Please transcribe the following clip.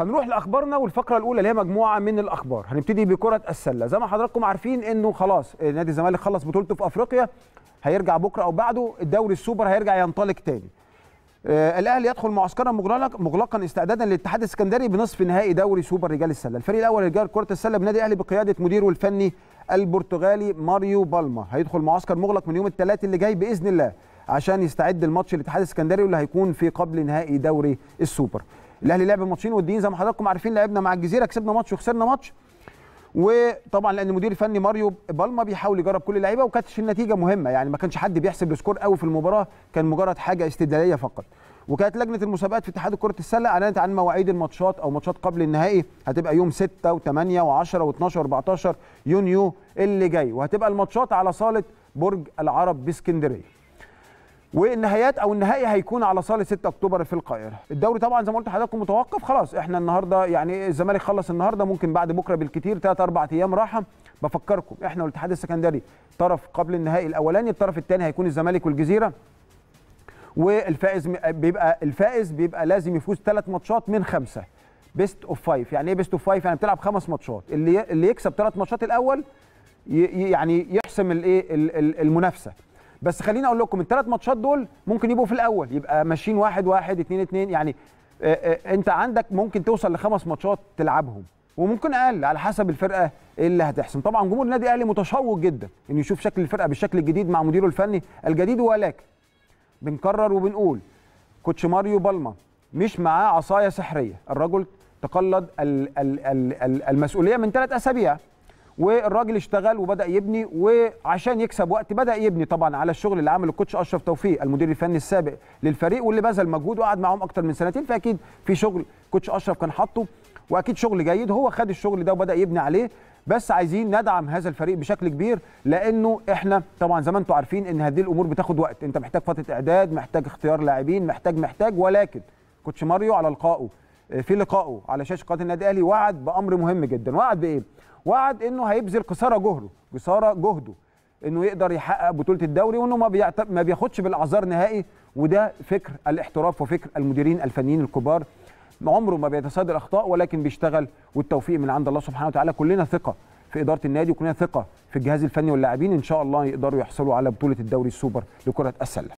هنروح لاخبارنا والفقره الاولى اللي هي مجموعه من الاخبار هنبتدي بكره السله زي ما حضراتكم عارفين انه خلاص نادي الزمالك خلص بطولته في افريقيا هيرجع بكره او بعده الدوري السوبر هيرجع ينطلق تاني آه الاهلي يدخل معسكرا مغلق مغلقا استعدادا للاتحاد السكندري بنصف نهائي دوري سوبر رجال السله الفريق الاول رجال كره السله بنادي الاهلي بقياده مديره الفني البرتغالي ماريو بالما هيدخل معسكر مغلق من يوم الثلاث اللي جاي باذن الله عشان يستعد الماتش الاتحاد السكندري واللي هيكون في قبل نهائي دوري السوبر الاهلي لعب ماتشين والدين زي ما حضراتكم عارفين لعبنا مع الجزيره كسبنا ماتش وخسرنا ماتش وطبعا لان المدير الفني ماريو بالما بيحاول يجرب كل اللعيبه وكانت النتيجه مهمه يعني ما كانش حد بيحسب السكور قوي في المباراه كان مجرد حاجه استدلاليه فقط وكانت لجنه المسابقات في اتحاد كره السله اعلنت عن مواعيد الماتشات او ماتشات قبل النهائي هتبقى يوم 6 و8 و10 و12 و14 يونيو اللي جاي وهتبقى الماتشات على صاله برج العرب باسكندريه والنهايات او النهائي هيكون على صاله 6 اكتوبر في القاهره الدوري طبعا زي ما قلت لحضراتكم متوقف خلاص احنا النهارده يعني الزمالك خلص النهارده ممكن بعد بكره بالكتير 3 4 ايام راحه بفكركم احنا والاتحاد السكندري طرف قبل النهائي الاولاني الطرف الثاني هيكون الزمالك والجزيره والفائز بيبقى الفائز بيبقى لازم يفوز ثلاث ماتشات من خمسه بيست اوف فايف يعني ايه بيست اوف فايف يعني بتلعب خمس ماتشات اللي اللي يكسب ثلاث ماتشات الاول يعني يحسم الايه المنافسه بس خليني اقول لكم الثلاث ماتشات دول ممكن يبقوا في الاول يبقى ماشيين واحد واحد اتنين اتنين يعني آه، آه، انت عندك ممكن توصل لخمس ماتشات تلعبهم وممكن اقل على حسب الفرقه اللي هتحسم طبعا جمهور النادي الاهلي متشوق جدا انه يشوف شكل الفرقه بالشكل الجديد مع مديره الفني الجديد ولكن بنكرر وبنقول كوتش ماريو بالما مش معاه عصايه سحريه الرجل تقلد المسؤوليه من ثلاث اسابيع والراجل اشتغل وبدا يبني وعشان يكسب وقت بدا يبني طبعا على الشغل اللي عمله الكوتش اشرف توفيق المدير الفني السابق للفريق واللي بذل مجهود وقعد معاهم اكتر من سنتين فاكيد في شغل كوتش اشرف كان حاطه واكيد شغل جيد هو خد الشغل ده وبدا يبني عليه بس عايزين ندعم هذا الفريق بشكل كبير لانه احنا طبعا زي ما انتم عارفين ان هذه الامور بتاخد وقت انت محتاج فتره اعداد محتاج اختيار لاعبين محتاج محتاج ولكن كوتش ماريو على لقائه في لقائه على شاشه قناه النادي الاهلي وعد بامر مهم جدا وعد بايه وعد انه هيبذل قصارى جهده قصارى جهده انه يقدر يحقق بطوله الدوري وانه ما ما بياخدش بالاعذار نهائي وده فكر الاحتراف وفكر المديرين الفنيين الكبار عمره ما بيتصادر اخطاء ولكن بيشتغل والتوفيق من عند الله سبحانه وتعالى كلنا ثقه في اداره النادي وكلنا ثقه في الجهاز الفني واللاعبين ان شاء الله يقدروا يحصلوا على بطوله الدوري السوبر لكره السله